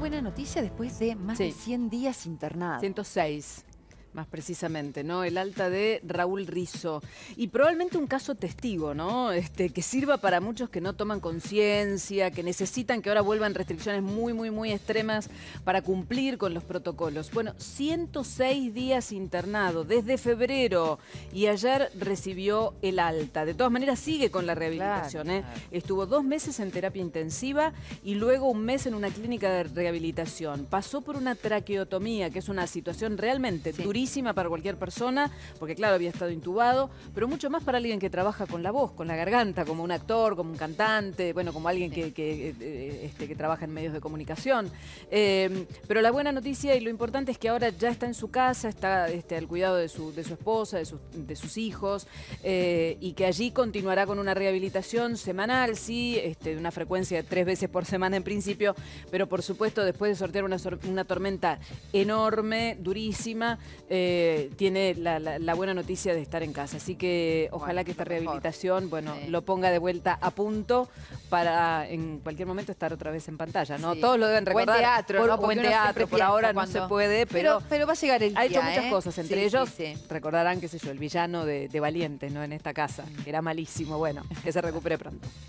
buena noticia después de más de 100 días internada. 106 más precisamente, ¿no? El alta de Raúl Rizo. Y probablemente un caso testigo, ¿no? Este, que sirva para muchos que no toman conciencia, que necesitan que ahora vuelvan restricciones muy, muy, muy extremas para cumplir con los protocolos. Bueno, 106 días internado desde febrero y ayer recibió el alta. De todas maneras, sigue con la rehabilitación, ¿eh? Estuvo dos meses en terapia intensiva y luego un mes en una clínica de rehabilitación. Pasó por una traqueotomía, que es una situación realmente durísima para cualquier persona, porque claro, había estado intubado, pero mucho más para alguien que trabaja con la voz, con la garganta, como un actor, como un cantante, bueno, como alguien que, eh, este, trabaja en medios de comunicación. Em, pero la buena noticia y lo importante es que ahora ya está en su casa, está este, al cuidado de su, esposa, de, sus hijos, eh, y que allí continuará con una rehabilitación semanal, sí, de este, una frecuencia de tres veces por semana en principio, pero por supuesto después de sortear una, una tormenta enorme, durísima, eh, tiene la, buena noticia de estar en casa. Así que ojalá que esta rehabilitación, bueno, lo ponga de vuelta a punto para en cualquier momento estar otra vez en pantalla, ¿no? Todos lo deben recordar. Buen teatro, por, teatro, por ahora no se puede, pero, pero, va a llegar el día, Ha hecho muchas ¿eh? cosas, entre ellos recordarán, qué sé yo, el villano de, Valiente ¿no? En esta casa, mm. que era malísimo, bueno, que se recupere pronto.